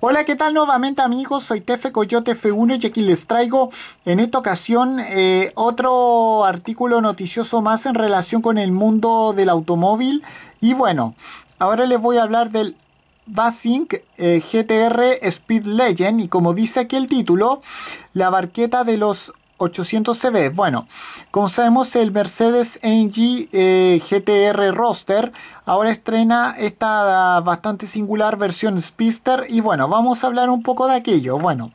Hola, ¿qué tal nuevamente amigos? Soy Tefe Coyote F1 y aquí les traigo en esta ocasión eh, otro artículo noticioso más en relación con el mundo del automóvil. Y bueno, ahora les voy a hablar del Basink eh, GTR Speed Legend y como dice aquí el título, la barqueta de los 800 CB. Bueno, como sabemos el Mercedes AMG eh, GTR Roster ahora estrena esta bastante singular versión Spister. y bueno, vamos a hablar un poco de aquello. Bueno,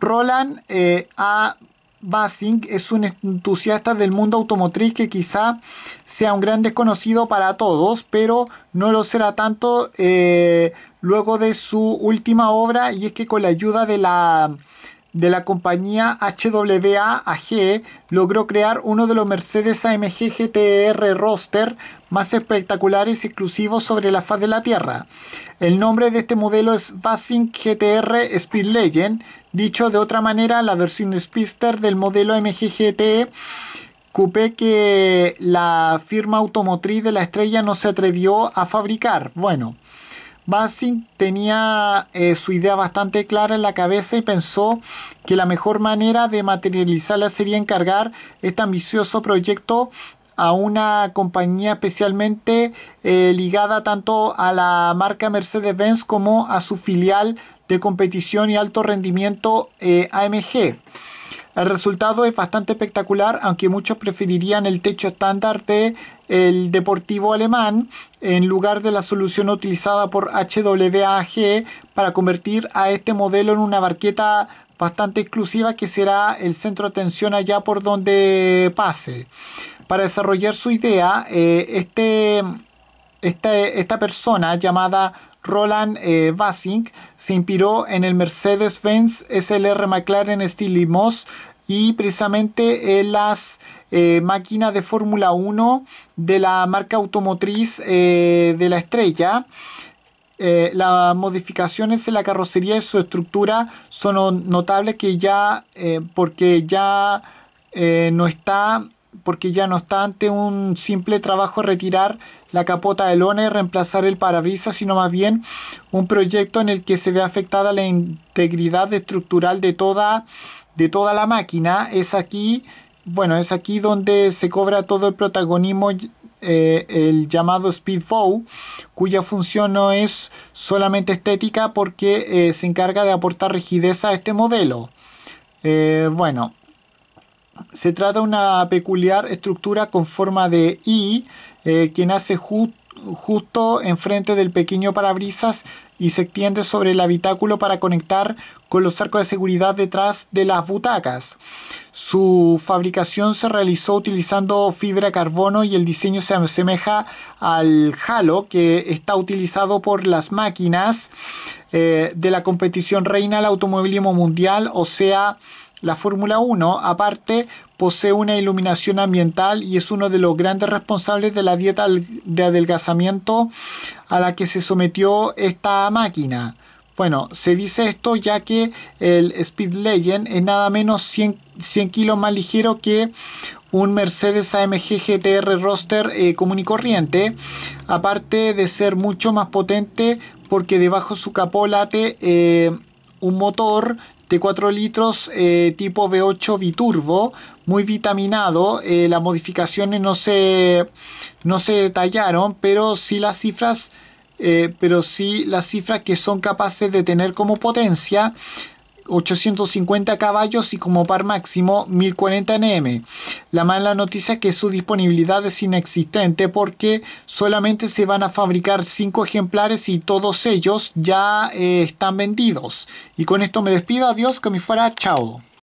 Roland eh, A. Basing es un entusiasta del mundo automotriz que quizá sea un gran desconocido para todos, pero no lo será tanto eh, luego de su última obra y es que con la ayuda de la de la compañía HWA AG logró crear uno de los Mercedes AMG GTR Roster... más espectaculares y exclusivos sobre la faz de la Tierra. El nombre de este modelo es Basing GTR Speed Legend, dicho de otra manera, la versión Speedster del modelo AMG GT e, coupé que la firma automotriz de la estrella no se atrevió a fabricar. Bueno, Basing tenía eh, su idea bastante clara en la cabeza y pensó que la mejor manera de materializarla sería encargar este ambicioso proyecto a una compañía especialmente eh, ligada tanto a la marca Mercedes-Benz como a su filial de competición y alto rendimiento eh, AMG. El resultado es bastante espectacular, aunque muchos preferirían el techo estándar de el deportivo alemán en lugar de la solución utilizada por HWAG para convertir a este modelo en una barqueta bastante exclusiva que será el centro de atención allá por donde pase. Para desarrollar su idea, eh, este, este, esta persona llamada Roland eh, Basing se inspiró en el Mercedes-Benz SLR McLaren Steel Moss y precisamente en eh, las eh, máquinas de Fórmula 1 de la marca automotriz eh, de la estrella. las modificaciones en la carrocería y su estructura son notables que ya porque ya no está porque ya no obstante un simple trabajo retirar la capota de lona y reemplazar el parabrisas, sino más bien un proyecto en el que se ve afectada la integridad estructural de toda, de toda la máquina. Es aquí, bueno, es aquí donde se cobra todo el protagonismo eh, el llamado Speedbow, cuya función no es solamente estética porque eh, se encarga de aportar rigidez a este modelo. Eh, bueno, se trata de una peculiar estructura con forma de I eh, que nace justo enfrente del pequeño parabrisas y se extiende sobre el habitáculo para conectar con los arcos de seguridad detrás de las butacas. Su fabricación se realizó utilizando fibra carbono y el diseño se asemeja al halo que está utilizado por las máquinas eh, de la competición reina al automovilismo mundial, o sea, la Fórmula 1, aparte, posee una iluminación ambiental y es uno de los grandes responsables de la dieta de adelgazamiento a la que se sometió esta máquina. Bueno, se dice esto ya que el Speed Legend es nada menos 100, kilos más ligero que un Mercedes AMG GTR Roster eh, común y corriente, aparte de ser mucho más potente porque debajo de su capó late eh, un motor 4 litros eh, tipo V8 biturbo, muy vitaminado. Eh, las modificaciones no se, no se detallaron, pero sí las cifras, eh, pero sí las cifras que son capaces de tener como potencia. 850 caballos y como par máximo 1040 Nm. La mala noticia es que su disponibilidad es inexistente porque solamente se van a fabricar 5 ejemplares y todos ellos ya eh, están vendidos. Y con esto me despido, adiós, que me fuera, chao.